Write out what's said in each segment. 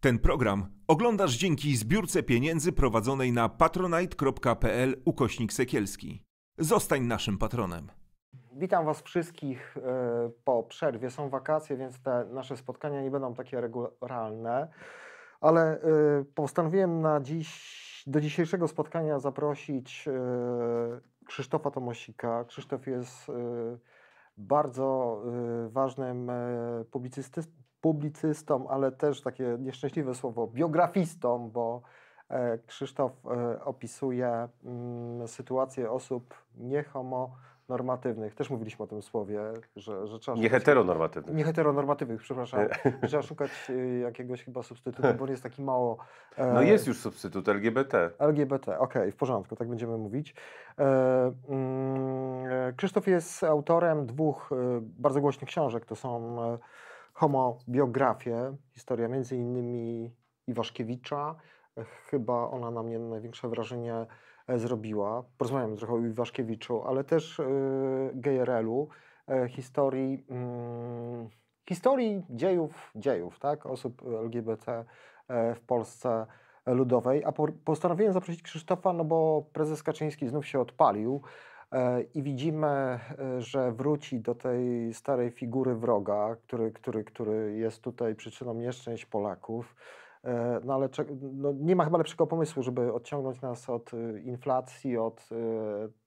Ten program oglądasz dzięki zbiórce pieniędzy prowadzonej na patronite.pl ukośnik sekielski. Zostań naszym patronem. Witam Was wszystkich e, po przerwie. Są wakacje, więc te nasze spotkania nie będą takie regularne, ale e, postanowiłem na dziś, do dzisiejszego spotkania zaprosić e, Krzysztofa Tomosika. Krzysztof jest bardzo ważnym publicysty, publicystą, ale też takie nieszczęśliwe słowo biografistą, bo e, Krzysztof e, opisuje mm, sytuację osób niehomonormatywnych. Też mówiliśmy o tym słowie, że, że trzeba. Nieheteronormatywnych. Nieheteronormatywnych, przepraszam. trzeba szukać e, jakiegoś chyba substytutu, bo on jest taki mało. No jest już substytut LGBT. LGBT, okej, okay, w porządku, tak będziemy mówić. Mm, Krzysztof jest autorem dwóch bardzo głośnych książek. To są homobiografię, historia między innymi Iwaszkiewicza. Chyba ona na mnie największe wrażenie e, zrobiła. Porozmawiam trochę o Iwaszkiewiczu, ale też e, GRL-u, e, historii, mm, historii dziejów, dziejów, tak, osób LGBT w Polsce Ludowej. A postanowiłem zaprosić Krzysztofa, no bo prezes Kaczyński znów się odpalił. E, i widzimy, e, że wróci do tej starej figury wroga, który, który, który jest tutaj przyczyną nieszczęść Polaków. E, no ale no nie ma chyba lepszego pomysłu, żeby odciągnąć nas od inflacji, od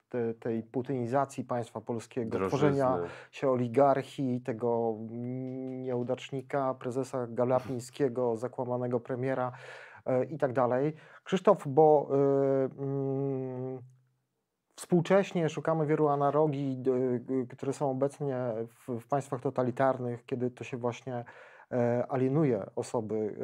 te, tej putynizacji państwa polskiego, Drożyzny. tworzenia się oligarchii, tego nieudacznika, prezesa Galapińskiego, zakłamanego premiera i tak dalej. Krzysztof, bo. Yy, yy, Współcześnie szukamy wielu analogii, y, y, które są obecnie w, w państwach totalitarnych, kiedy to się właśnie E, alienuje osoby,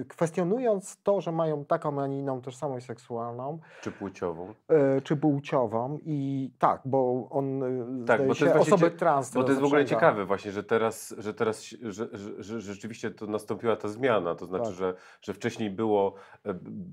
e, kwestionując to, że mają taką, a nie inną tożsamość seksualną. Czy płciową. E, czy płciową i tak, bo on tak, bo to jest osoby trans. Bo to jest w ogóle ciekawe właśnie, że teraz, że teraz że, że rzeczywiście to nastąpiła ta zmiana, to znaczy, tak. że, że wcześniej było,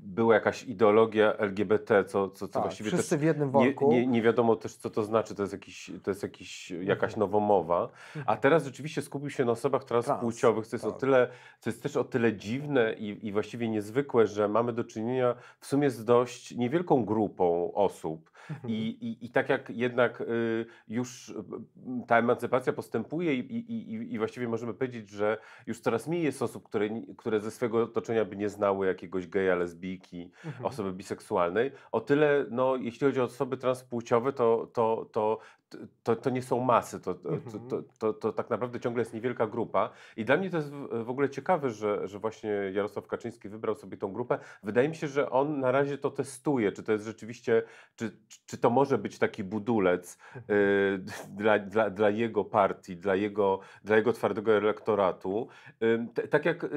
była jakaś ideologia LGBT, co, co, co tak, właściwie wszyscy w jednym worku. Nie, nie, nie, wiadomo też, co to znaczy, to jest, jakiś, to jest jakiś, jakaś mhm. nowomowa, a mhm. teraz rzeczywiście skupił się na osobach transpłciowych, co jest, tak. o tyle, co jest też o tyle dziwne i, i właściwie niezwykłe, że mamy do czynienia w sumie z dość niewielką grupą osób, i, i, i tak jak jednak y, już y, ta emancypacja postępuje i, i, i właściwie możemy powiedzieć, że już coraz mniej jest osób, które, które ze swojego otoczenia by nie znały jakiegoś geja, lesbijki, mhm. osoby biseksualnej, o tyle, no, jeśli chodzi o osoby transpłciowe, to, to, to, to, to nie są masy, to, mhm. to, to, to, tak naprawdę ciągle jest niewielka grupa. I dla mnie to jest w ogóle ciekawe, że, że właśnie Jarosław Kaczyński wybrał sobie tą grupę. Wydaje mi się, że on na razie to testuje, czy to jest rzeczywiście, czy, czy to może być taki budulec y, dla, dla, dla, jego partii, dla jego, dla jego twardego elektoratu. Y, tak, jak, y,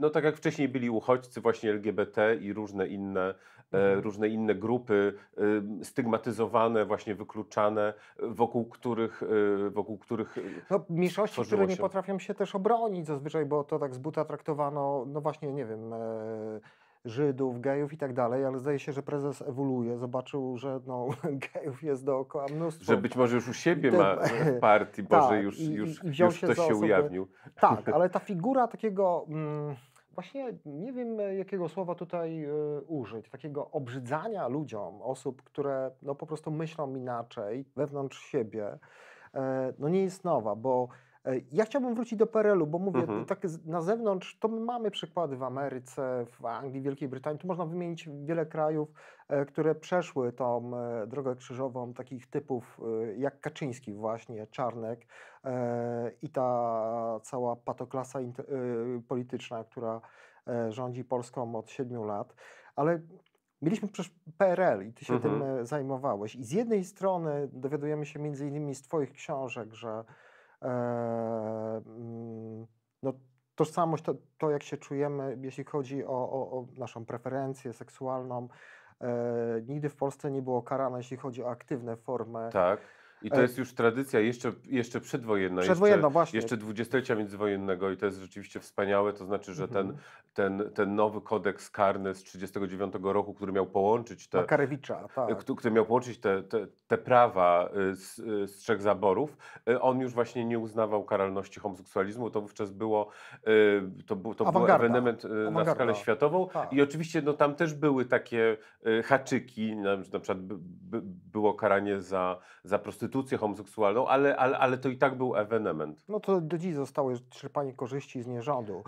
no, tak jak wcześniej byli uchodźcy właśnie LGBT i różne inne, e, mhm. różne inne grupy stygmatyzowane, właśnie wykluczane, wokół których... Y, wokół których y, no, mniejszości, które nie się. potrafią się też obronić zazwyczaj, bo to tak z buta traktowano, no właśnie, nie wiem... E, Żydów, gejów i tak dalej, ale zdaje się, że prezes ewoluuje, zobaczył, że no, gejów jest dookoła mnóstwo. Że być może już u siebie ma partii, Boże, tak, już, już, i, i już się ktoś się ujawnił. Tak, ale ta figura takiego... Mm, właśnie nie wiem, jakiego słowa tutaj y, użyć, takiego obrzydzania ludziom, osób, które no, po prostu myślą inaczej, wewnątrz siebie, y, no nie jest nowa, bo E, ja chciałbym wrócić do PRL-u, bo mówię, mhm. tak na zewnątrz to my mamy przykłady w Ameryce, w Anglii, Wielkiej Brytanii, tu można wymienić wiele krajów, e, które przeszły tą e, drogę krzyżową takich typów jak Kaczyński właśnie, Czarnek i ta cała patoklasa polityczna, która rządzi Polską od siedmiu lat, ale Mieliśmy przecież PRL i ty się mhm. tym zajmowałeś. I z jednej strony dowiadujemy się między innymi z twoich książek, że Eee, mm, no, tożsamość, to, to jak się czujemy, jeśli chodzi o, o, o naszą preferencję seksualną, E, nigdy w Polsce nie było karane, jeśli chodzi o aktywne formy tak. I to e, jest już tradycja jeszcze, jeszcze przedwojenna. Przedwojenna, jeszcze, właśnie. Jeszcze dwudziestolecia międzywojennego i to jest rzeczywiście wspaniałe. To znaczy, że mhm. ten, ten, ten nowy kodeks karny z 1939 roku, który miał połączyć te... Makarewicza, tak. Który miał połączyć te, te, te prawa y, z, y, z, trzech zaborów, y, on już właśnie nie uznawał karalności homoseksualizmu. To wówczas było, to, to był ewenement na skalę światową. Tak. I oczywiście no, tam też były takie haczyki, na, przykład było karanie za, za prostytucję prostytucję homoseksualną, ale, ale, ale to i tak był ewenement. No to do dziś zostało czerpanie korzyści z nierządu.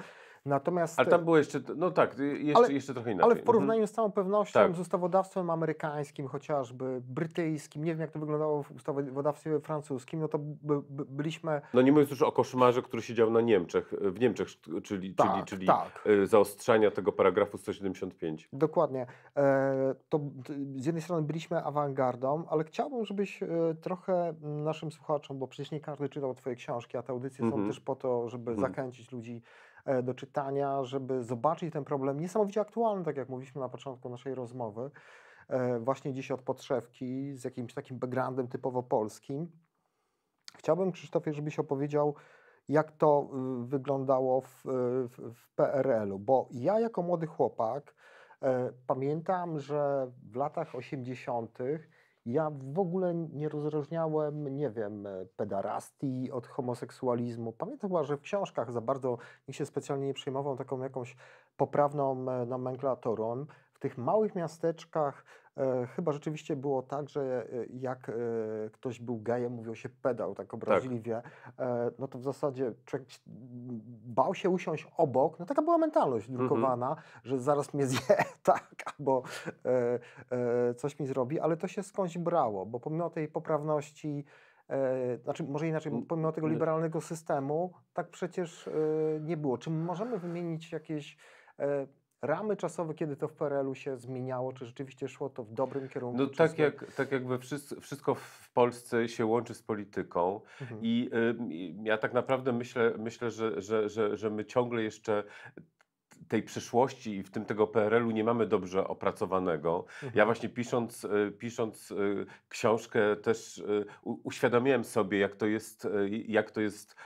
Natomiast, ale tam e, było jeszcze, no tak, y, jeszcze, ale, jeszcze trochę inaczej. Ale w mhm. porównaniu mhm. z całą pewnością tak. z ustawodawstwem amerykańskim, chociażby brytyjskim, nie wiem jak to wyglądało w ustawodawstwie francuskim, no to by, by, byliśmy... No nie mówiąc już o koszmarze, który się dział na Niemczech, y, w Niemczech, czyli, tak, czyli, czyli tak. Y, zaostrzania tego paragrafu 175. Dokładnie. E, to z jednej strony byliśmy awangardą, ale chciałbym, żebyś e, trochę naszym słuchaczom, bo przecież nie każdy czytał Twoje książki, a te audycje mhm. są też po to, żeby mhm. zachęcić ludzi E, do czytania, żeby zobaczyć ten problem niesamowicie aktualny, tak jak mówiliśmy na początku naszej rozmowy, e, właśnie dziś od podszewki z jakimś takim backgroundem typowo polskim. Chciałbym, Krzysztofie, żebyś opowiedział, jak to y, wyglądało w, y, w, w PRL-u, bo ja jako młody chłopak e, pamiętam, że w latach 80 ja w ogóle nie rozróżniałem, nie wiem, e, pedarastii od homoseksualizmu. Pamiętam chyba, że w książkach za bardzo mi się specjalnie nie przejmował taką jakąś poprawną e, nomenklaturą tych małych miasteczkach e, chyba rzeczywiście było tak, że e, jak e, ktoś był gejem, mówił się pedał tak obraźliwie, tak. E, no to w zasadzie człowiek bał się usiąść obok, no taka była mentalność mhm. drukowana, że zaraz mnie zje, tak, albo e, e, coś mi zrobi, ale to się skądś brało, bo pomimo tej poprawności znaczy, może inaczej, mm, pomimo tego mm. liberalnego systemu, tak przecież nie było. Czy możemy wymienić jakieś ramy czasowe, kiedy to w PRL-u się zmieniało? Czy rzeczywiście szło to w dobrym kierunku? No, tak, tak, jak, tak jakby wszystko, wszystko, w Polsce się łączy z polityką mhm. i y, ja tak naprawdę myślę, myślę że, że, że, że my ciągle jeszcze tej przyszłości i w tym tego PRL-u nie mamy dobrze opracowanego. Mhm. Ja właśnie pisząc, y, pisząc y, książkę też y, uświadomiłem sobie, jak to jest, jak to jest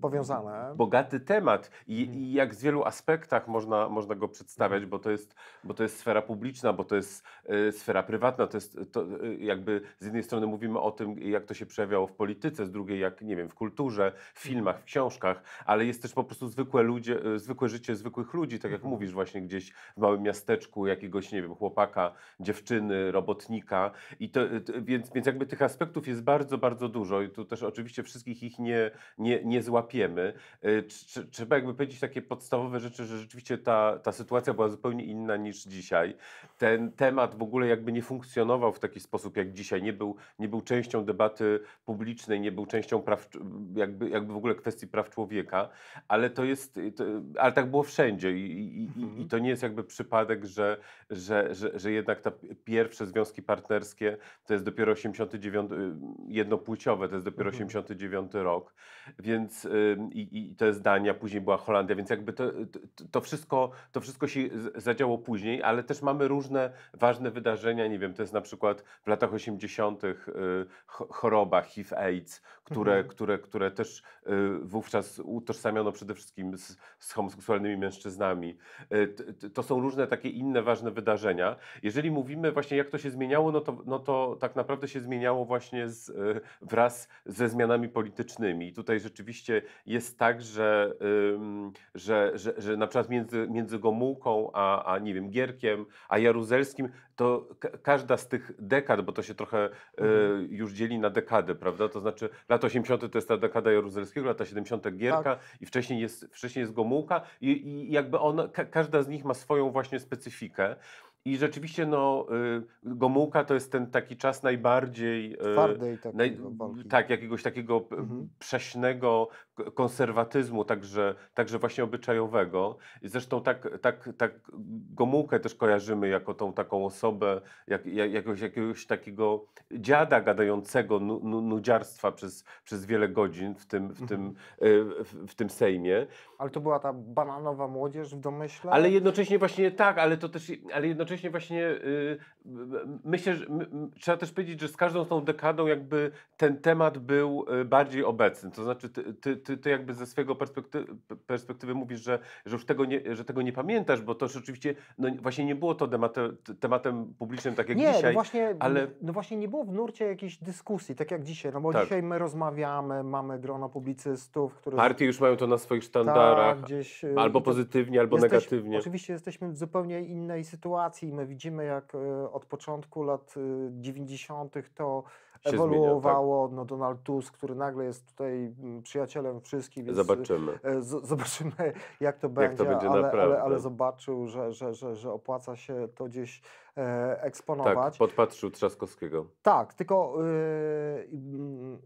powiązane. Bogaty temat i, mhm. i jak z wielu aspektach można, można go przedstawiać, mhm. bo to, jest, bo to jest sfera publiczna, bo to jest sfera prywatna, to jest to, jakby z jednej strony mówimy o tym, jak to się przejawiało w polityce, z drugiej jak, nie wiem, w kulturze, w mhm. filmach, w książkach, ale jest też po prostu zwykłe ludzie, zwykłe życie zwykłych ludzi, ludzi, tak jak mhm. mówisz, właśnie gdzieś w małym miasteczku, jakiegoś, nie wiem, chłopaka, dziewczyny, robotnika. I to, więc, więc jakby tych aspektów jest bardzo, bardzo dużo i tu też oczywiście wszystkich ich nie, nie, nie złapiemy. Y, trzeba jakby powiedzieć takie podstawowe rzeczy, że rzeczywiście ta, ta sytuacja była zupełnie inna niż dzisiaj. Ten temat w ogóle jakby nie funkcjonował w taki sposób jak dzisiaj. Nie był, nie był częścią debaty publicznej, nie był częścią praw, jakby, jakby w ogóle kwestii praw człowieka, ale to jest, to, ale tak było wszędzie i, mhm. i to nie jest jakby przypadek, że, że, że, że jednak te pierwsze związki partnerskie to jest dopiero 89, y, jednopłciowe, to jest dopiero 89 mhm. rok, więc y, i, i to jest Dania, później była Holandia, więc jakby to, to, wszystko, to wszystko się zadziało później, ale też mamy różne ważne wydarzenia, nie wiem, to jest na przykład w latach 80. Y, choroba HIV-AIDS, które, mhm. które, które też wówczas utożsamiono przede wszystkim z, z homoseksualnymi mężczyznami, E, to są różne takie inne ważne wydarzenia. Jeżeli mówimy właśnie, jak to się zmieniało, no to, no to tak naprawdę się zmieniało właśnie z, e, wraz ze zmianami politycznymi. I tutaj rzeczywiście jest tak, że, że, że, że na przykład między, między Gomułką a, a nie wiem, Gierkiem, a Jaruzelskim, to każda z tych dekad, bo to się trochę e, mhm. już dzieli na dekady, prawda? To znaczy lata 80. to jest ta dekada Jaruzelskiego, lata 70. Gierka tak. i wcześniej jest, wcześniej jest Gomułka i, i jak jakby ona, ka każda z nich ma swoją właśnie specyfikę. I rzeczywiście no, y, Gomułka to jest ten taki czas najbardziej. Y, Twardej naj, Tak, jakiegoś takiego mhm. prześnego konserwatyzmu, także, także właśnie obyczajowego. zresztą tak, tak, tak Gomułkę też kojarzymy jako tą taką osobę, jak, jak, jakiegoś, jakiegoś takiego dziada gadającego nudziarstwa przez, przez wiele godzin w tym, w, tym, mhm. e, w, w tym Sejmie. Ale to była ta bananowa młodzież w domyśle? Ale jednocześnie właśnie tak, ale to też, ale jednocześnie właśnie yy, myślę, że my, trzeba też powiedzieć, że z każdą tą dekadą jakby ten temat był y, bardziej obecny. To znaczy ty, ty ty, ty jakby ze swojego perspektywy, perspektywy mówisz, że, że już tego nie, że tego nie pamiętasz, bo to rzeczywiście, no właśnie nie było to tematem, tematem publicznym, tak jak nie, no dzisiaj. No właśnie, ale... no właśnie nie było w nurcie jakiejś dyskusji, tak jak dzisiaj, no bo tak. dzisiaj my rozmawiamy, mamy grono publicystów, które... Partie już mają to na swoich sztandarach, tak, gdzieś, y, albo pozytywnie, albo jesteś, negatywnie. Oczywiście jesteśmy w zupełnie innej sytuacji, my widzimy jak y, od początku lat 90. Y, to ewoluowało. Zmienia, tak. No Donald Tusk, który nagle jest tutaj mm, przyjacielem wszystkich. Więc zobaczymy. E, Z, zobaczymy, jak to będzie, jak to będzie ale, ale, ale, zobaczył, że, że, że, że opłaca się to gdzieś e, tak, eksponować. Tak, podpatrzył Trzaskowskiego. Tak, tylko y, mm,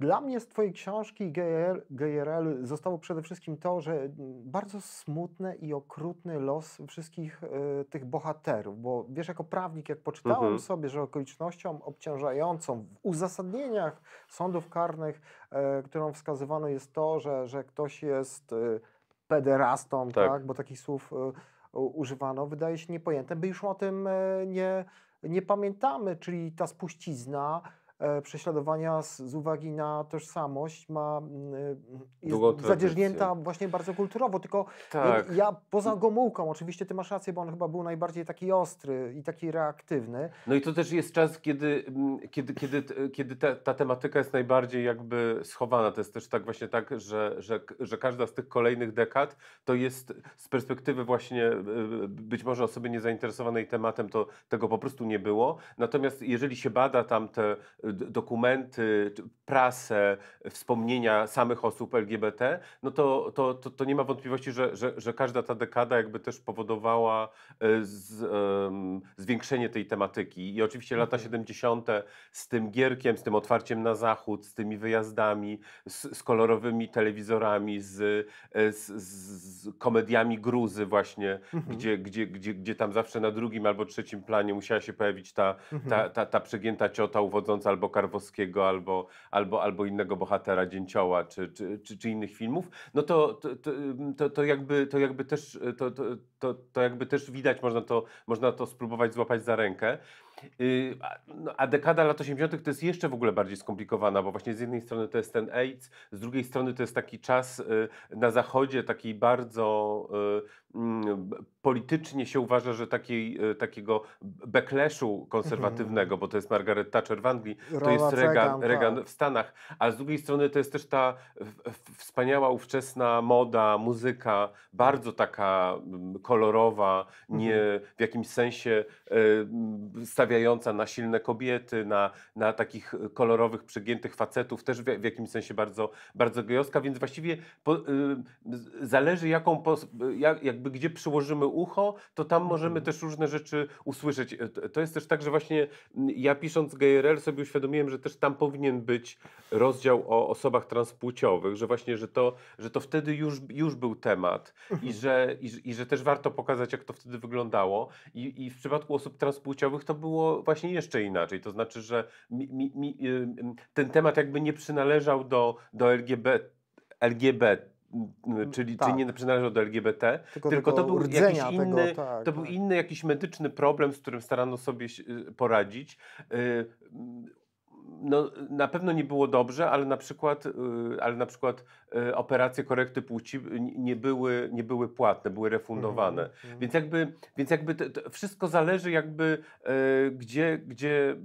dla mnie z Twojej książki GR, GRL zostało przede wszystkim to, że mm, bardzo smutny i okrutny los wszystkich y, tych bohaterów, bo wiesz, jako prawnik, jak poczytałem mhm. sobie, że okolicznością obciążającą w uzasadnieniach sądów karnych, y, którą wskazywano jest to, że, że ktoś jest y, pederastą, tak. tak. bo takich słów używano, wydaje się niepojęte. My już o tym nie, nie pamiętamy, czyli ta spuścizna, E, prześladowania z, z, uwagi na tożsamość ma mm, e, jest zadzierznięta właśnie bardzo kulturowo, tylko e, tak. ja, ja, poza Gomułką, oczywiście ty masz rację, bo on chyba był najbardziej taki ostry i taki reaktywny. No i to też jest czas, kiedy, mm, kiedy, kiedy, kiedy ta, ta tematyka jest najbardziej jakby schowana, to jest też tak właśnie tak, że, że, że każda z tych kolejnych dekad to jest z perspektywy właśnie być może osoby niezainteresowanej tematem, to tego po prostu nie było, natomiast jeżeli się bada tam te dokumenty, prasę, wspomnienia samych osób LGBT, no to, to, to, to nie ma wątpliwości, że, że, że, każda ta dekada jakby też powodowała e, z, um, zwiększenie tej tematyki. I oczywiście lata 70. Mhm. z tym gierkiem, z tym otwarciem na zachód, z tymi wyjazdami, z, z kolorowymi telewizorami, z, e, z, z komediami gruzy właśnie, mhm. gdzie, gdzie, gdzie, gdzie tam zawsze na drugim albo trzecim planie musiała się pojawić ta, ta, mhm. ta, ta przegięta ciota uwodząca albo Karwowskiego, albo, albo, albo innego bohatera Dzięcioła, czy, czy, czy, czy innych filmów, no to, to, to, to, jakby, to jakby też to, to, to, to jakby też widać, można to, można to spróbować złapać za rękę. Y, no, a dekada lat 80. to jest jeszcze w ogóle bardziej skomplikowana, bo właśnie z jednej strony to jest ten AIDS, z drugiej strony to jest taki czas y, na zachodzie, takiej bardzo y, mm, politycznie się uważa, że takiej, takiego backlashu konserwatywnego, bo to jest Margaret Thatcher w Anglii, to jest Reagan, tak. Reagan w Stanach, a z drugiej strony to jest też ta wspaniała ówczesna moda, muzyka, bardzo taka mm, kolorowa, nie mhm. w jakimś sensie stawiająca na silne kobiety, na, na takich e, kolorowych, przegiętych facetów, też w, w jakimś sensie bardzo, bardzo gejowska, więc właściwie po, y, zależy jaką, jak, jakby gdzie przyłożymy ucho, to tam możemy mhm. też różne rzeczy usłyszeć. E, to jest też tak, że właśnie ja pisząc GRL sobie uświadomiłem, że też tam powinien być rozdział o osobach transpłciowych, że właśnie, że to, że to wtedy już, już był temat i mhm. że, i, i że też warto pokazać, jak to wtedy wyglądało. I, i w przypadku osób transpłciowych to był było właśnie jeszcze inaczej. To znaczy, że mi, mi, mi, ten temat jakby nie przynależał do, do LGBT, LGBT mm, mm, czyli, tak. nie przynależał do LGBT, tylko, tylko to był jakiś inny, tak, to był tak. inny jakiś medyczny problem, z którym starano sobie y, poradzić. Y, no, na pewno nie było dobrze, ale na przykład, y, ale na przykład y, operacje korekty płci nie były, nie były płatne, były refundowane. Mm-hmm. Więc jakby, więc jakby to, to wszystko zależy jakby y, gdzie, gdzie,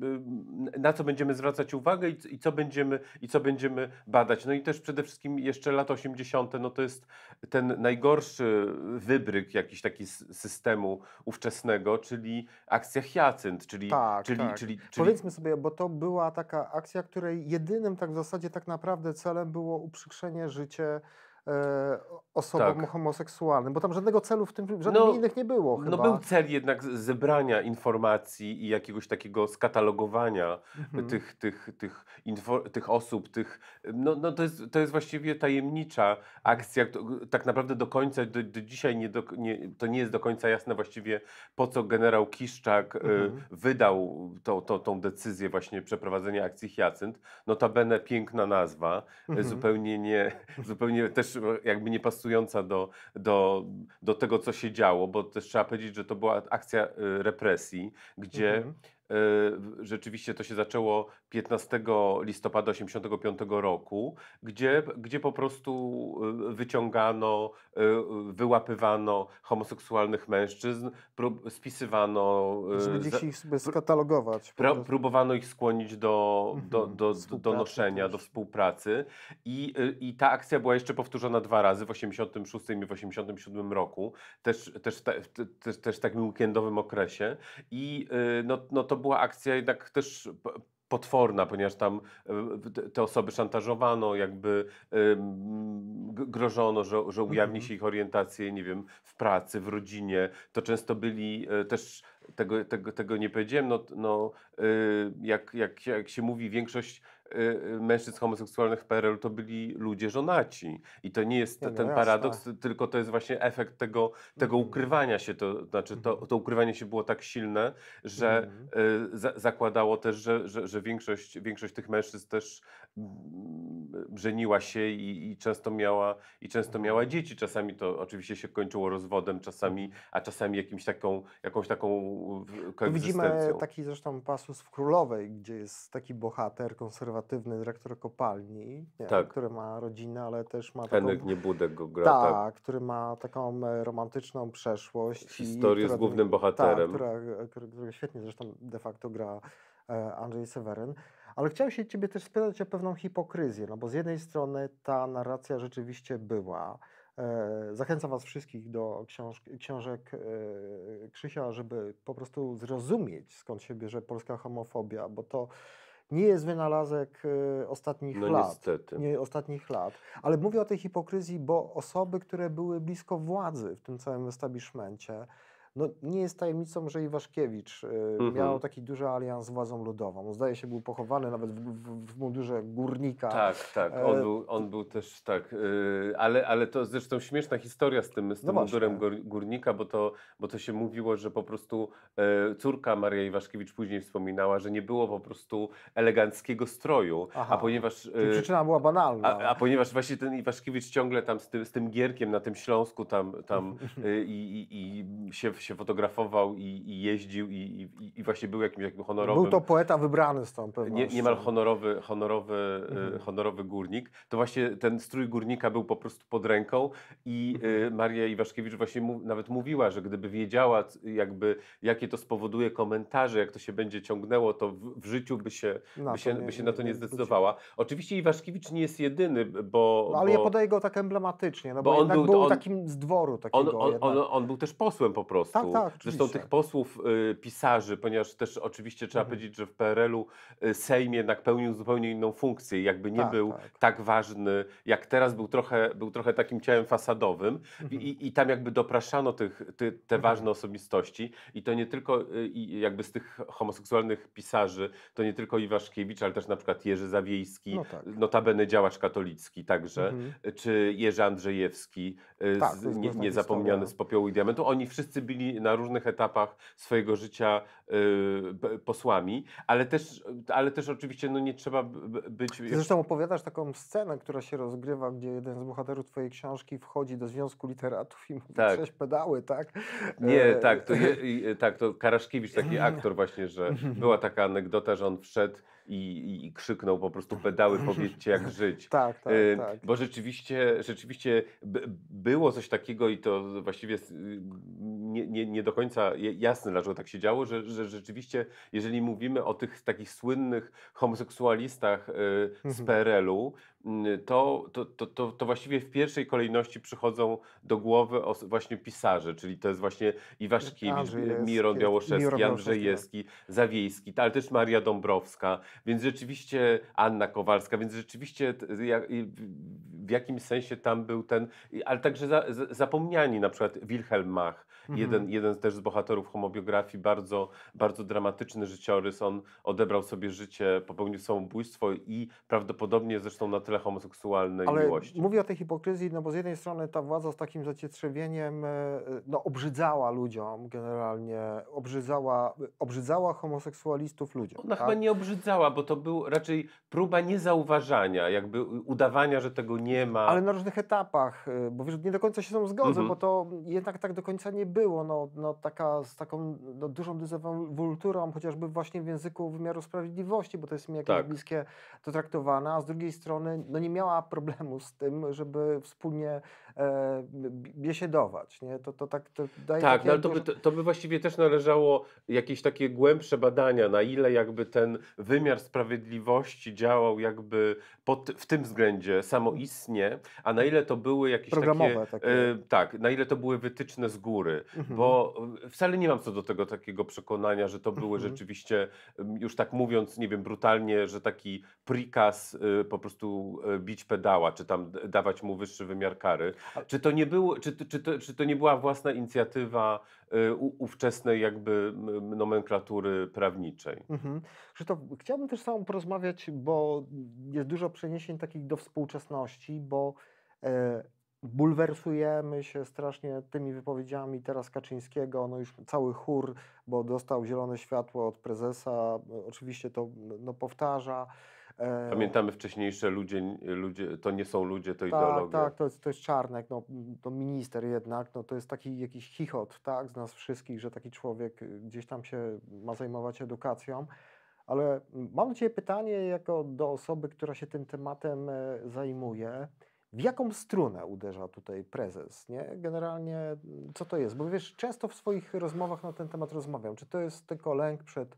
na co będziemy zwracać uwagę i, co będziemy, i co będziemy badać. No i też przede wszystkim jeszcze lata 80. no to jest ten najgorszy wybryk jakiś taki systemu ówczesnego, czyli akcja Hyacynt, czyli, tak, czyli, tak. czyli, czyli... Powiedzmy sobie, bo to była taka akcja, której jedynym tak w zasadzie tak naprawdę celem było uprzykrzenie życie E, osobom tak. homoseksualnym, bo tam żadnego celu w tym, żadnych no, innych nie było no, chyba. No był cel jednak zebrania informacji i jakiegoś takiego skatalogowania mhm. tych, tych, tych, info, tych osób, tych, no, no to, jest, to jest właściwie tajemnicza akcja, tak naprawdę do końca, do, do dzisiaj nie, do, nie to nie jest do końca jasne właściwie po co generał Kiszczak e, mhm. wydał to, to, tą decyzję właśnie przeprowadzenia akcji Hyacynt, notabene piękna nazwa, e, mhm. zupełnie nie, zupełnie też jakby niepasująca do, do, do tego, co się działo, bo też trzeba powiedzieć, że to była akcja y, represji, gdzie mhm. E, rzeczywiście to się zaczęło 15 listopada 1985 roku, gdzie, gdzie po prostu e, wyciągano, e, wyłapywano homoseksualnych mężczyzn, spisywano. Żeby gdzieś ich sobie skatalogować. próbowano ich skłonić do, mhm, do, do, do, noszenia, do współpracy. I, I ta akcja była jeszcze powtórzona dwa razy w 86 i w 87 roku, też, też, też, też w takim weekendowym okresie. I no, no to to była akcja jednak też potworna, ponieważ tam e, te osoby szantażowano, jakby grożono, że, że ujawni mhm. się ich orientację, nie wiem, w pracy, w rodzinie. To często byli e, też, tego, tego, tego nie powiedziałem, no, no e, jak, jak, jak się mówi, większość Y, y, mężczyzn homoseksualnych w PRL to byli ludzie żonaci. I to nie jest nie no ten paradoks, tylko to jest właśnie efekt tego, tego mhm. ukrywania się. To znaczy, to, mhm. to ukrywanie się było tak silne, że mhm. y, za, zakładało też, że, że, że, większość, większość tych mężczyzn też mm, żeniła się i, i, często miała, i często miała dzieci. Czasami to oczywiście się kończyło rozwodem, czasami, a czasami jakimś taką, jakąś taką koegzystencją. widzimy taki zresztą pasus w Królowej, gdzie jest taki bohater konserwacyjny, konserwatywny dyrektor kopalni, nie, tak. który ma rodzinę, ale też ma taką... Henryk Niebudek go gra. Tak, tak, który ma taką e, romantyczną przeszłość. Historię i, z głównym tak, bohaterem. Tak, e, którego świetnie zresztą de facto gra e, Andrzej Seweryn. Ale chciałem się Ciebie też spytać o pewną hipokryzję, no bo z jednej strony ta narracja rzeczywiście była. Zachęcam Was wszystkich do książ książek Krzysia, żeby po prostu zrozumieć skąd się bierze polska homofobia, bo to nie jest wynalazek y, ostatnich no, lat. Niestety. Nie ostatnich lat. Ale mówię o tej hipokryzji, bo osoby, które były blisko władzy w tym całym establishmencie, no, nie jest tajemnicą, że Iwaszkiewicz y, mhm. miał taki duży alianz z władzą ludową. Zdaje się, był pochowany nawet w, w, w mundurze górnika. Tak, tak. E, on, był, on był też tak. Y, ale, ale to zresztą śmieszna historia z tym, z no tym no mundurem górnika, bo to, bo to się mówiło, że po prostu e, córka Maria Iwaszkiewicz później wspominała, że nie było po prostu eleganckiego stroju. Aha. A ponieważ. E, Czyli przyczyna była banalna. A, a, ponieważ właśnie ten Iwaszkiewicz ciągle tam z tym, z tym gierkiem na tym Śląsku tam, tam i, i, i się się fotografował i, i jeździł i, i, i, właśnie był jakimś jakby honorowym... Był to poeta wybrany z tą pewnością. Nie, niemal honorowy, honorowy, e, mhm. honorowy górnik. To właśnie ten strój górnika był po prostu pod ręką i e, mhm. Maria Iwaszkiewicz właśnie mu, nawet mówiła, że gdyby wiedziała jakby jakie to spowoduje komentarze, jak to się będzie ciągnęło, to w, w życiu by się na, by się, nie, by się na to nie, nie zdecydowała. Oczywiście Iwaszkiewicz nie jest jedyny, bo... No, ale bo, ja podaję go tak emblematycznie, no bo, bo on był, był on, takim z dworu takiego on, on, on, on był też posłem po prostu. Tak, prostu. Tak, tak, Zresztą tych posłów, y, pisarzy, ponieważ też oczywiście trzeba mhm. powiedzieć, że w PRL-u y, Sejm jednak pełnił zupełnie inną funkcję. Jakby nie tak, był tak. tak. ważny jak teraz, był trochę, był trochę takim ciałem fasadowym mhm. I, i tam jakby dopraszano tych, ty, te mhm. ważne osobistości i to nie tylko y, jakby z tych homoseksualnych pisarzy, to nie tylko Iwaszkiewicz, ale też na przykład Jerzy Zawiejski, no tak. notabene działacz katolicki także, mhm. czy Jerzy Andrzejewski, y, tak, z, nie, niezapomniany historia. z popiołu i diamentu. Oni wszyscy byli byli na różnych etapach swojego życia y, posłami, ale też, ale też oczywiście no, nie trzeba być... Ty zresztą opowiadasz taką scenę, która się rozgrywa, gdzie jeden z bohaterów twojej książki wchodzi do Związku Literatów i mówi tak. pedały, tak? Nie, e, tak, to, je, tak, to Karaszkiewicz, taki aktor właśnie, że była taka anegdota, że on wszedł i, i krzyknął po prostu pedały, powiedzcie jak żyć. tak, tak, tak. Bo rzeczywiście, rzeczywiście było coś takiego i to właściwie y, nie, nie, nie do końca jasne, dlaczego tak się działo, że, że rzeczywiście, jeżeli mówimy o tych takich słynnych homoseksualistach y, z mhm. PRL-u, Y, to, to, to, to, właściwie w pierwszej kolejności przychodzą do głowy właśnie pisarze, czyli to jest właśnie Iwaszkiewicz, Miron Białoszewski, Andrzejewski, tak. Zawiejski, ale też Maria Dąbrowska, więc rzeczywiście Anna Kowalska, więc rzeczywiście w jakimś sensie tam był ten, ale także za, zapomniani na przykład Wilhelm Mach, mhm. jeden, jeden też z bohaterów homobiografii, bardzo, bardzo dramatyczny życiorys, on odebrał sobie życie, popełnił samobójstwo i prawdopodobnie zresztą na tyle homoseksualnej Ale miłości. Mówię o tej hipokryzji, no bo z jednej strony ta władza z takim zacietrzewieniem e, no, obrzydzała ludziom generalnie, obrzydzała, obrzydzała homoseksualistów ludziom. Ona tak? chyba nie obrzydzała, bo to był raczej próba niezauważania, jakby udawania, że tego nie ma. Ale na różnych etapach, e, bo wiesz, nie do końca się są zgodzę, mhm. bo to jednak tak do końca nie było. No, no taka, z taką no, dużą dezawulturą, chociażby właśnie w języku wymiaru sprawiedliwości, bo to jest mi jakieś tak. bliskie to traktowane, a z drugiej strony no nie miała problemu z tym, żeby wspólnie e, biesiedować. Nie? To, to tak to daje Tak, no ale to by, to, to by właściwie też należało jakieś takie głębsze badania, na ile jakby ten wymiar sprawiedliwości działał jakby pod, w tym względzie samoistnie, a na ile to były jakieś Programowe e, takie... takie. E, tak, na ile to były wytyczne z góry, mhm. bo e, wcale nie mam co do tego takiego przekonania, że to były mhm. rzeczywiście, mm, już tak mówiąc, nie wiem, brutalnie, że taki prikaz y, po prostu E, bić pedała, czy tam dawać mu wyższy wymiar kary. Czy to nie, było, czy, czy, to, czy to nie była własna inicjatywa e, u, ówczesnej jakby nomenklatury prawniczej? Mhm. Krzysztof, chciałbym też sam porozmawiać, bo jest dużo przeniesień takich do współczesności, bo e, bulwersujemy się strasznie tymi wypowiedziami teraz Kaczyńskiego, no już cały chór, bo dostał zielone światło od prezesa, oczywiście to no, powtarza. Pamiętamy wcześniejsze ludzie, ludzie to nie są ludzie, to tak, Tak, to jest, to jest Czarnek, no, to minister jednak, no, to jest taki jakiś chichot tak, z nas wszystkich, że taki człowiek y, gdzieś tam się ma zajmować edukacją. Ale mam do Ciebie pytanie jako do osoby, która się tym tematem e, zajmuje. W jaką strunę uderza tutaj prezes? Nie? Generalnie mm, co to jest? Bo wiesz, często w swoich rozmowach na ten temat rozmawiam. Czy to jest tylko lęk przed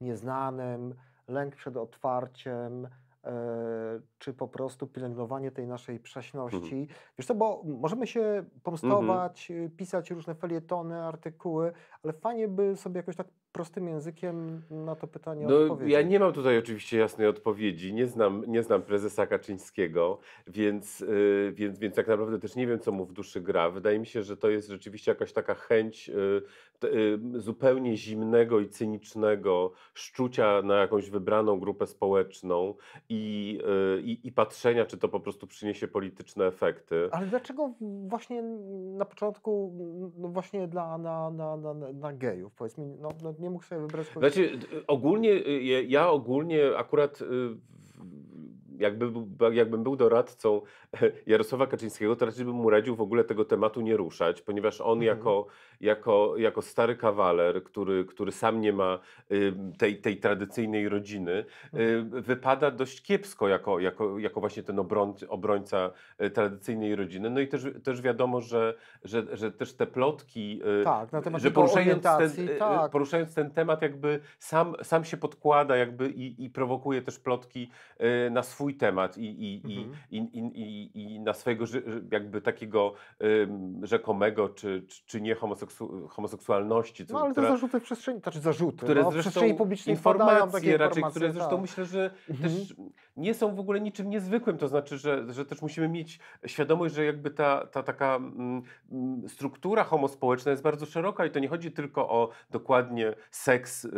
nieznanym, lęk przed otwarciem, e, czy po prostu pielęgnowanie tej naszej mhm. prześności. Mhm. Wiesz co, bo możemy się mhm. pomstować, mhm. pisać różne felietony, artykuły, ale fajnie by sobie jakoś tak prostym językiem na to pytanie no, odpowiedzieć? Ja nie mam tutaj oczywiście jasnej odpowiedzi. Nie znam, nie znam prezesa Kaczyńskiego, więc, yy, więc, więc tak naprawdę też nie wiem, co mu w duszy gra. Wydaje mi się, że to jest rzeczywiście jakaś taka chęć yy, yy, zupełnie zimnego i cynicznego szczucia na jakąś wybraną grupę społeczną y, i, i patrzenia, czy to po prostu przyniesie polityczne efekty. Ale dlaczego właśnie na początku, no właśnie dla na, na, na, na gejów, powiedzmy, no, no nie nie mógł sobie wybrać. Znaczy, ogólnie, y, ja ogólnie akurat y, jakby, jakbym był doradcą Jarosława Kaczyńskiego, to raczej bym mu radził w ogóle tego tematu nie ruszać, ponieważ on mhm. jako, jako, jako stary kawaler, który, który sam nie ma tej, tej tradycyjnej rodziny, y, mhm. wypada dość kiepsko jako, jako, jako właśnie ten obrońca y, tradycyjnej rodziny. No i też, też wiadomo, że, że, że też te plotki, y, tak, że poruszając ten, tak. poruszając ten temat, jakby sam, sam się podkłada jakby i, i prowokuje też plotki na swój swój temat i, i, mhm. i, i, i, i, na swojego jakby takiego rzekomego czy, czy, czy nie homoseksu, homoseksualności. Co, no ale która, to zarzuty w przestrzeni, znaczy zarzuty, które no, zresztą przestrzeni publicznej informacje raczej, które zresztą tak. myślę, że mhm. też nie są w ogóle niczym niezwykłym, to znaczy, że, że też musimy mieć świadomość, że jakby ta, ta taka m, mm, mm, struktura homospołeczna jest bardzo szeroka i to nie chodzi tylko o dokładnie seks y,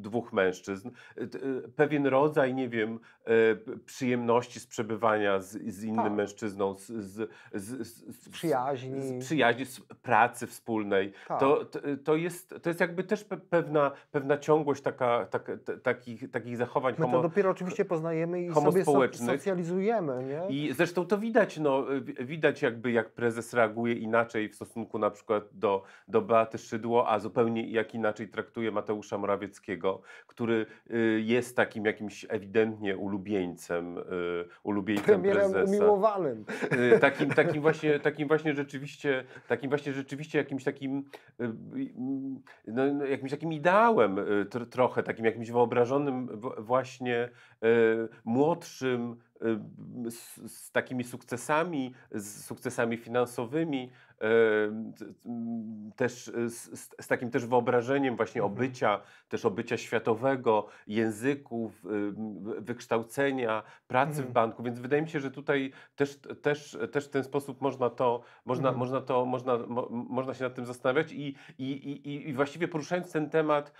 dwóch mężczyzn, y, y, pewien rodzaj, nie wiem, y, przyjemności z przebywania z, z innym tak. mężczyzną, z, z, z, z przyjaźni, z, przyjaźni z pracy wspólnej. Tak. To, to, jest, to jest jakby też pewna, pewna ciągłość taka, tak, takich, takich zachowań. My homo, to dopiero oczywiście poznajemy i sobie socjalizujemy. Nie? I zresztą to widać, no, widać jakby jak prezes reaguje inaczej w stosunku na przykład do, do Beaty Szydło, a zupełnie jak inaczej traktuje Mateusza Morawieckiego, który y, jest takim jakimś ewidentnie ulubieńcem ulubieńcem, y, ulubieńcem Premierem prezesa. umiłowanym. Y, takim, takim, właśnie, takim właśnie rzeczywiście, takim właśnie rzeczywiście jakimś takim, y, no, jakimś takim ideałem trochę, takim jakimś wyobrażonym właśnie młodszym, Y, z, takimi sukcesami, z sukcesami finansowymi, y, też z, z takim też wyobrażeniem właśnie mhm. obycia, też obycia światowego, języków, y, wykształcenia, pracy mhm. w banku, więc wydaje mi się, że tutaj też, też, też w ten sposób można to, można, mhm. można, to można, mo, można się nad tym zastanawiać i, i, i, i właściwie poruszając ten temat,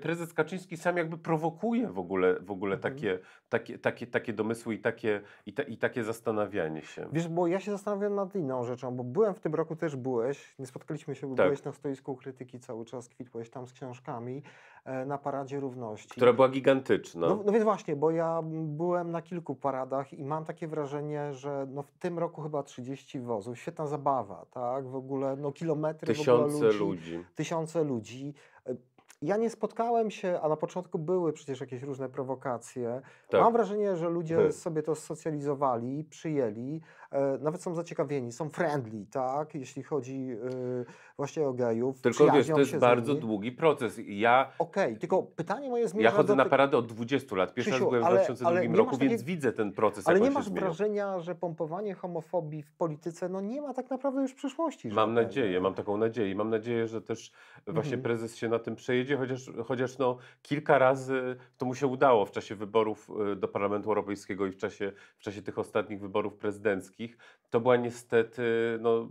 prezes Kaczyński sam jakby prowokuje w ogóle, w ogóle mhm. takie, takie, takie, takie domysły i takie takie, i, ta, i takie zastanawianie się. Wiesz, bo ja się zastanawiam nad inną rzeczą, bo byłem w tym roku, też byłeś, nie spotkaliśmy się, bo tak. byłeś na stoisku krytyki cały czas, kwitłeś tam z książkami e, na Paradzie Równości. Która była gigantyczna. No, no więc właśnie, bo ja byłem na kilku paradach i mam takie wrażenie, że no w tym roku chyba 30 wozów, świetna zabawa, tak, w ogóle, no kilometry tysiące w ogóle ludzi, ludzi. Tysiące ludzi. E, ja nie spotkałem się, a na początku były przecież jakieś różne prowokacje. Tak. Mam wrażenie, że ludzie hmm. sobie to socjalizowali, przyjęli, e, nawet są zaciekawieni, są friendly, tak, jeśli chodzi e, właśnie o gejów. Tylko wiesz, to jest bardzo długi proces. Ja... Okej, okay, tylko pytanie moje zmierza Ja chodzę do... na paradę od 20 lat, pierwszy Krzysiu, raz byłem w 2002 ale roku, więc widzę ten proces, Ale nie masz wrażenia, że pompowanie homofobii w polityce, no nie ma tak naprawdę już przyszłości. Mam nadzieję, mam taką nadzieję. Mam nadzieję, że też właśnie hmm. prezes się na tym przejedzie ludzie, chociaż, chociaż no, kilka razy to mu się udało w czasie wyborów y, do Parlamentu Europejskiego i w czasie, w czasie tych ostatnich wyborów prezydenckich. To była niestety no,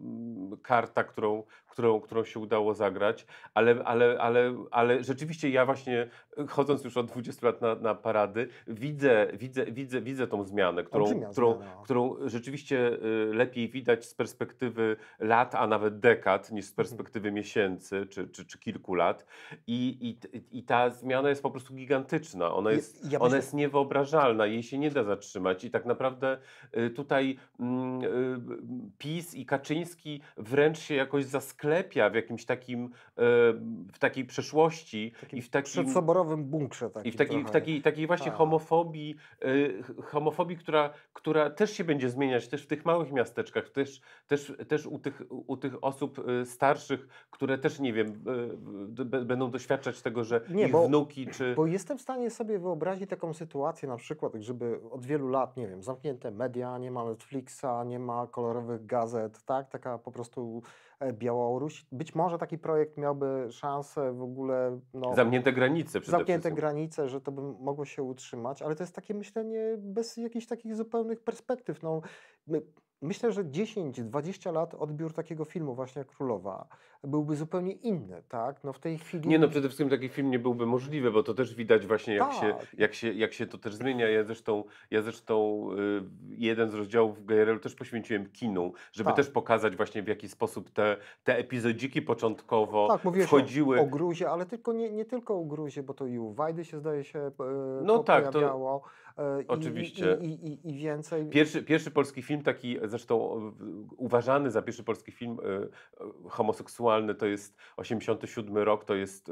karta, którą, którą, którą się udało zagrać, ale, ale, ale, ale rzeczywiście ja właśnie e, chodząc już od 20 lat na, na parady, widzę, widzę, widzę, widzę tą zmianę, którą, którą, no. którą rzeczywiście e, lepiej widać z perspektywy lat, a nawet dekad, niż z mhm. perspektywy miesięcy czy, czy, czy, kilku lat. I, i, I ta zmiana jest po prostu gigantyczna. Ona jest, ja, ja ona jest niewyobrażalna, jej się nie da zatrzymać. I tak naprawdę e, tutaj mm, PiS i Kaczyński wręcz się jakoś zaskakują sklepia w jakimś takim, e, w takiej przeszłości takim i w takim... Przedsoborowym bunkrze takim I w takiej, w takiej, takiej właśnie tak. homofobii, e, homofobii, która, która też się będzie zmieniać, też w tych małych miasteczkach, też, też, też u, tych, u tych osób e, starszych, które też, nie wiem, będą doświadczać tego, że nie, ich bo, wnuki czy... Bo jestem w stanie sobie wyobrazić taką sytuację na przykład, żeby od wielu lat, nie wiem, zamknięte media, nie ma Netflixa, nie ma kolorowych gazet, tak? Taka po prostu E, Białoruś. Być może taki projekt miałby szansę w ogóle. No, zamknięte granice przede Zamknięte wszystkim. granice, że to by mogło się utrzymać, ale to jest takie myślenie bez jakichś takich zupełnych perspektyw. No, my, Myślę, że 10-20 lat odbiór takiego filmu właśnie jak Królowa byłby zupełnie inny, tak? No w tej chwili... Nie no, przede wszystkim taki film nie byłby możliwy, bo to też widać właśnie jak, tak. się, jak, się, jak się to też zmienia. Ja zresztą, ja zresztą y, jeden z rozdziałów GRL też poświęciłem kinu, żeby tak. też pokazać właśnie w jaki sposób te, te epizodziki początkowo tak, mówię wchodziły... o Gruzie, ale tylko nie, nie tylko o Gruzie, bo to i u Wajdy się zdaje się y, no, tak, pojawiało. To E, Oczywiście. I, i, i, i więcej. Pierwszy, pierwszy polski film, taki zresztą e, uważany za pierwszy polski film e, homoseksualny, to jest 87 rok, to jest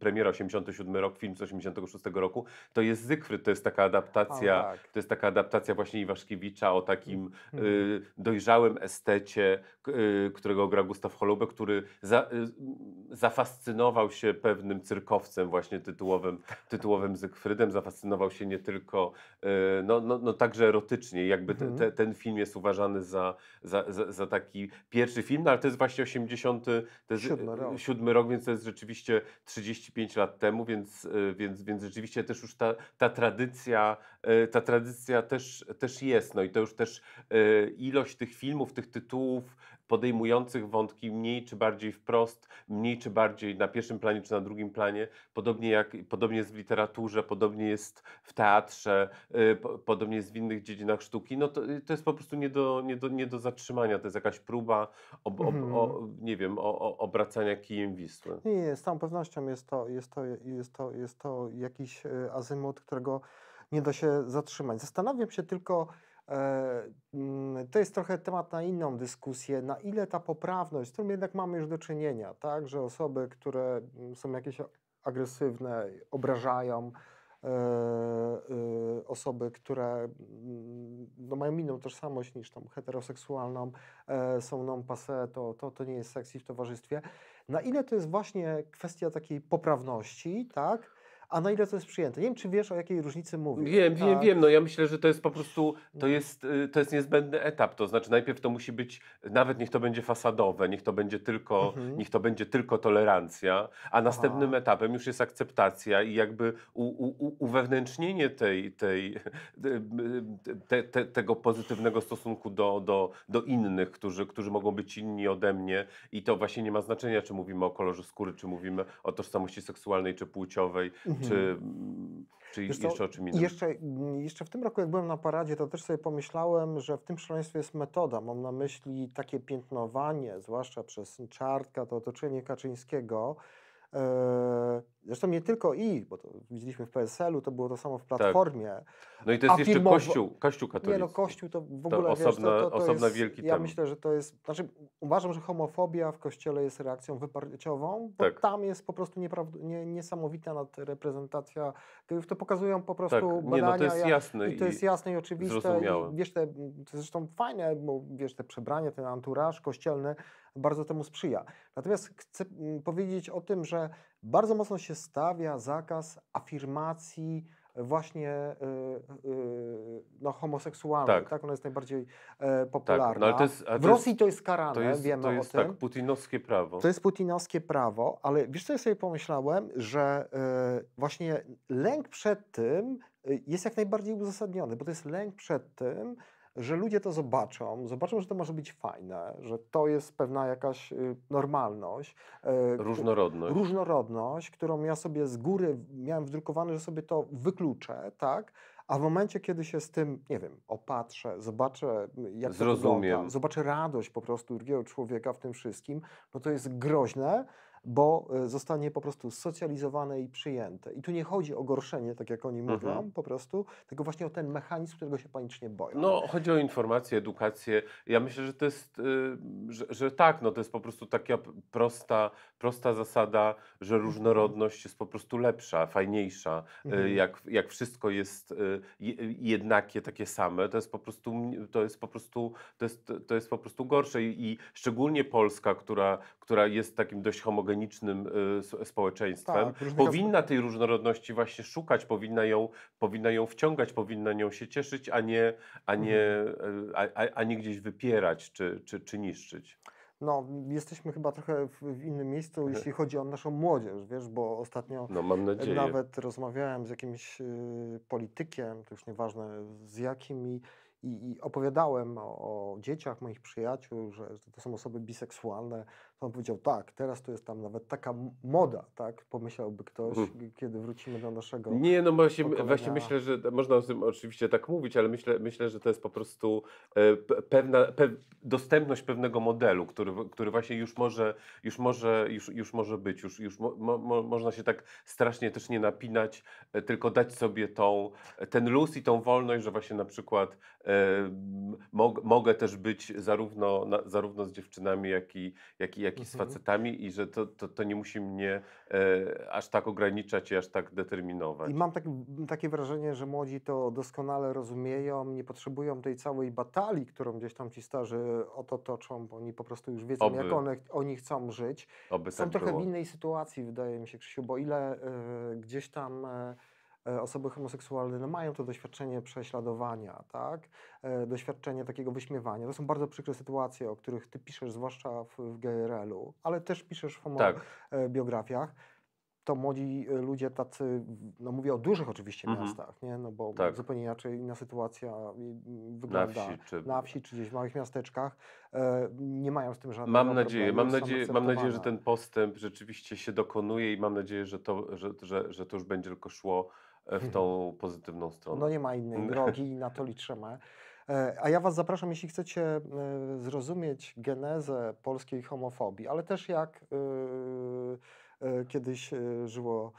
premiera 87 rok, film z 86 roku, to jest Zygfryd, to jest taka adaptacja, o, tak. to jest taka adaptacja właśnie Iwaszkiewicza o takim mhm. dojrzałym estecie, którego gra Gustaw Holubek, który za, zafascynował się pewnym cyrkowcem właśnie tytułowym, tytułowym Zygfrydem, zafascynował się nie tylko tylko, e, no, no, no także erotycznie. Jakby te, mhm. te, ten film jest uważany za, za, za, za, taki pierwszy film, no, ale to jest właśnie 87 siódmy rok. E, rok, więc to jest rzeczywiście 35 lat temu, więc, e, więc, więc rzeczywiście też już ta, ta tradycja, ta tradycja też, też jest. No i to już też ilość tych filmów, tych tytułów, podejmujących wątki mniej czy bardziej wprost, mniej czy bardziej na pierwszym planie czy na drugim planie, podobnie jak podobnie jest w literaturze, podobnie jest w teatrze, y, podobnie jest w innych dziedzinach sztuki, no to, y, to jest po prostu nie do, nie, do, nie do zatrzymania, to jest jakaś próba ob, ob, mhm. o, nie wiem, o, o, obracania kijem Wisły. Nie, nie, z całą pewnością jest to, jest to, jest to, jest to jakiś y, azymut, którego nie da się zatrzymać. Zastanawiam się tylko, E, mm, to jest trochę temat na inną dyskusję, na ile ta poprawność, z którą jednak mamy już do czynienia, tak, że osoby, które mm, są jakieś agresywne, obrażają e, e, osoby, które mm, no, mają inną tożsamość niż tą heteroseksualną, są non-passé, to, to, to nie jest seks w towarzystwie. Na ile to jest właśnie kwestia takiej poprawności, tak? a na ile to jest przyjęte. Nie wiem, czy wiesz, o jakiej różnicy mówię. Wiem, wiem, wiem. No ja myślę, że to jest po prostu, to mhm. jest, y, to jest niezbędny etap. To znaczy najpierw to musi być, nawet niech to będzie fasadowe, niech to będzie tylko, mhm. niech to będzie tylko tolerancja, a następnym Aha. etapem już jest akceptacja i jakby u, u, uwewnętrznienie tej, tej, y, te, te, tego pozytywnego stosunku do, do, do innych, którzy, którzy mogą być inni ode mnie i to właśnie nie ma znaczenia, czy mówimy o kolorze skóry, czy mówimy o tożsamości seksualnej czy płciowej. Mhm. Czy, czy Wiesz jeszcze o czym innym? Jeszcze, jeszcze w tym roku, jak byłem na paradzie, to też sobie pomyślałem, że w tym szaleństwie jest metoda. Mam na myśli takie piętnowanie, zwłaszcza przez Czartka, to otoczenie Kaczyńskiego, Yy, zresztą nie tylko i, bo to widzieliśmy w PSL-u, to było to samo w tak. Platformie. Tak. No i to jest jeszcze Kościół, Kościół katolicki. Nie no, Kościół to w ogóle, to osobna, wiesz, to, to, to osobna jest, wielki Ja myślę, że to jest, znaczy uważam, że homofobia w Kościele jest reakcją wyparciową, bo tak. tam jest po prostu niepraw... nie, niesamowita nadreprezentacja To pokazują po prostu tak. badania. Nie, no to jest jasne. I to jest jasne i oczywiste. I, wiesz, te, to zresztą fajne, bo wiesz, te przebranie, ten anturaż kościelny, bardzo temu sprzyja. Natomiast chcę mm, powiedzieć o tym, że bardzo mocno się stawia zakaz afirmacji właśnie yy, yy, no, homoseksualnych, tak. tak? Ona jest najbardziej e, popularna. Tak, no jest, w Rosji to jest karane, to jest, wiemy to jest, o tym. tak, putinowskie prawo. To jest putinowskie prawo, ale wiesz co ja sobie pomyślałem, że yy, właśnie lęk przed tym e, jest jak najbardziej uzasadniony, bo to jest lęk przed tym, że ludzie to zobaczą, zobaczą, że to może być fajne, że to jest pewna jakaś y, normalność. Y, różnorodność. Różnorodność, którą ja sobie z góry miałem wdrukowane, że sobie to wykluczę, tak? A w momencie, kiedy się z tym, nie wiem, opatrzę, zobaczę, y, jak Zrozumiem. to wygląda, zobaczę radość po prostu drugiego człowieka w tym wszystkim, no to jest groźne, bo e, zostanie po prostu socjalizowane i przyjęte. I tu nie chodzi o gorszenie, tak jak oni mhm. mówią, po prostu, tylko właśnie o ten mechanizm, którego się panicznie boją. No, chodzi o informację, edukację. Ja myślę, że to jest, y, że, że tak, no to jest po prostu taka prosta, prosta zasada, że mhm. różnorodność jest po prostu lepsza, fajniejsza. Y, mhm. Jak, jak wszystko jest y, jednakie, takie same, to jest po prostu, to jest po prostu, to jest, to jest po prostu gorsze. I, i szczególnie Polska, która, która jest takim dość homogenicznym heterogenicznym y, społeczeństwem, tak, powinna tej różnorodności właśnie szukać, powinna ją, powinna ją wciągać, powinna nią się cieszyć, a nie, a nie, mhm. a, a, a nie gdzieś wypierać czy, czy, czy niszczyć. No, jesteśmy chyba trochę w, w innym miejscu, mhm. jeśli chodzi o naszą młodzież, wiesz, bo ostatnio no, nawet rozmawiałem z jakimś y, politykiem, to już nieważne z jakim, i, i, i opowiadałem o, o, dzieciach moich przyjaciół, że to są osoby biseksualne, on powiedział, tak, teraz to jest tam nawet taka moda, tak, pomyślałby ktoś, hmm. kiedy wrócimy do naszego Nie, no właśnie, właśnie myślę, że można o tym oczywiście tak mówić, ale myślę, myślę że to jest po prostu e, pewna pe, dostępność pewnego modelu, który, który właśnie już może, już może, już, już może być, już, już mo, mo, można się tak strasznie też nie napinać, e, tylko dać sobie tą, e, ten luz i tą wolność, że właśnie na przykład e, mogę też być zarówno, na, zarówno z dziewczynami, jak i, jak i jak jak i z facetami i że to, to, to nie musi mnie e, aż tak ograniczać i aż tak determinować. I mam tak, takie wrażenie, że młodzi to doskonale rozumieją, nie potrzebują tej całej batalii, którą gdzieś tam ci starzy o to toczą, bo oni po prostu już wiedzą, Oby. jak one, oni chcą żyć. Oby Są tak trochę było. w innej sytuacji, wydaje mi się, Krzysiu, bo ile e, gdzieś tam... E, E, osoby homoseksualne no mają to doświadczenie prześladowania, tak? E, doświadczenie takiego wyśmiewania. To są bardzo przykre sytuacje, o których ty piszesz, zwłaszcza w, w GRL-u, ale też piszesz w homobiografiach. Tak e, to młodzi ludzie tacy, no mówię o dużych oczywiście mhm. miastach, nie? No bo tak. zupełnie inaczej inna sytuacja wygląda na wsi czy, na wsi, czy gdzieś w małych miasteczkach. E, nie mają z tym żadnego mam nadzieję, problemu. Mam nadzieję, mam nadzieję, że ten postęp rzeczywiście się dokonuje i mam nadzieję, że to, że, że, że to już będzie tylko szło E, w tą mhm. pozytywną no stronę. No nie ma innej mm. drogi i na to liczymy. E, a ja Was zapraszam, jeśli chcecie e, zrozumieć genezę polskiej homofobii, ale też jak kiedyś żyło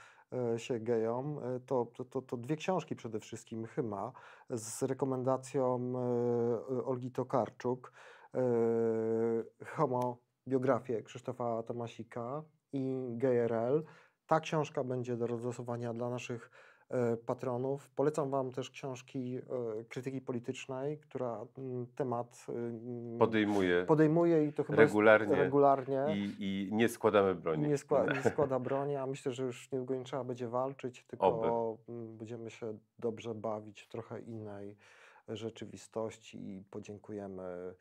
się gejom, to, to, to dwie książki przede wszystkim, Chyma, z rekomendacją Olgi Tokarczuk, Homo, Krzysztofa Tomasika i GRL. Ta książka będzie do rozlosowania dla naszych E, patronów. Polecam Wam też książki e, krytyki politycznej, która mm, temat y, mm, podejmuje, podejmuje i to chyba regularnie. regularnie. I, I, nie składamy broni. Nie, skła, nie składa broni, a myślę, że już niedługo nie trzeba będzie walczyć, tylko Oby. będziemy się dobrze bawić w trochę innej rzeczywistości i podziękujemy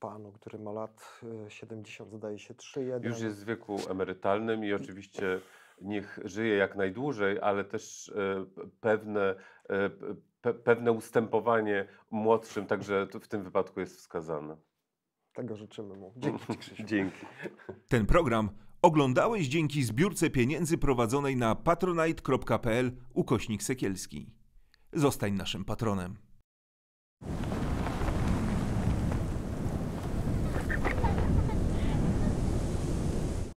panu, który ma lat 70, e, zdaje się, 3,1. Już jest w wieku emerytalnym i oczywiście niech żyje jak najdłużej, ale też e, pewne, e, pewne ustępowanie młodszym także w tym wypadku jest wskazane. Tego życzymy mu. Dzięki Dzięki. Ten program oglądałeś dzięki zbiórce pieniędzy prowadzonej na patronite.pl ukośnik Sekielski. Zostań naszym patronem.